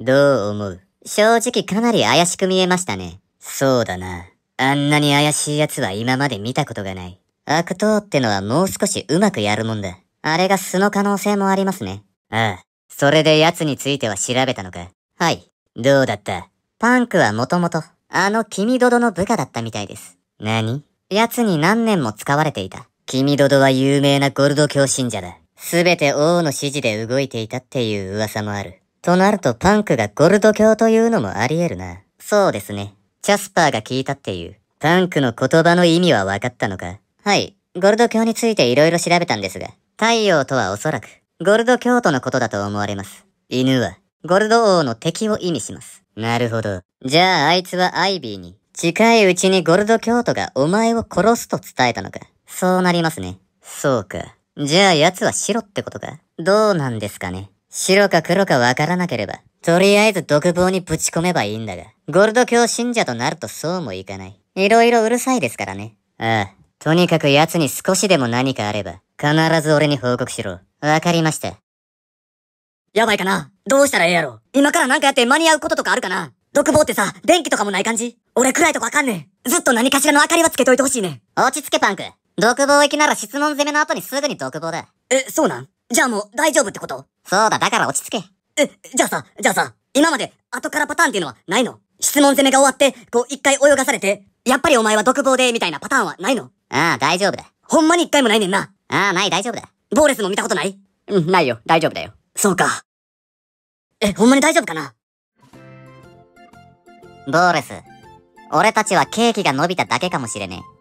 どう思う正直かなり怪しく見えましたね。そうだな。あんなに怪しい奴は今まで見たことがない。悪党ってのはもう少しうまくやるもんだ。あれが素の可能性もありますね。ああ。それで奴については調べたのか。はい。どうだったパンクはもともと、あの君ドドの部下だったみたいです。何奴に何年も使われていた。君ドドは有名なゴルド教信者だ。すべて王の指示で動いていたっていう噂もある。となるとパンクがゴルド教というのもあり得るな。そうですね。チャスパーが聞いたっていう。パンクの言葉の意味は分かったのかはい。ゴルド教について色々調べたんですが、太陽とはおそらく、ゴルド教徒のことだと思われます。犬は、ゴルド王の敵を意味します。なるほど。じゃああいつはアイビーに、近いうちにゴルド教徒がお前を殺すと伝えたのか。そうなりますね。そうか。じゃあ奴は白ってことかどうなんですかね。白か黒かわからなければ、とりあえず独房にぶち込めばいいんだが、ゴルド教信者となるとそうもいかない。いろいろうるさいですからね。ああ、とにかく奴に少しでも何かあれば、必ず俺に報告しろ。わかりました。やばいかなどうしたらええやろ今から何かやって間に合うこととかあるかな独房ってさ、電気とかもない感じ俺暗いとこわかんねえ。ずっと何かしらの明かりはつけといてほしいね。落ち着けパンク。独房行きなら質問攻めの後にすぐに独房だ。え、そうなんじゃあもう大丈夫ってことそうだ、だから落ち着け。え、じゃあさ、じゃあさ、今まで後からパターンっていうのはないの質問攻めが終わって、こう一回泳がされて、やっぱりお前は独房で、みたいなパターンはないのああ、大丈夫だ。ほんまに一回もないねんな。ああ、ない、大丈夫だ。ボーレスも見たことないうん、ないよ。大丈夫だよ。そうか。え、ほんまに大丈夫かなボーレス、俺たちはケーキが伸びただけかもしれねえ。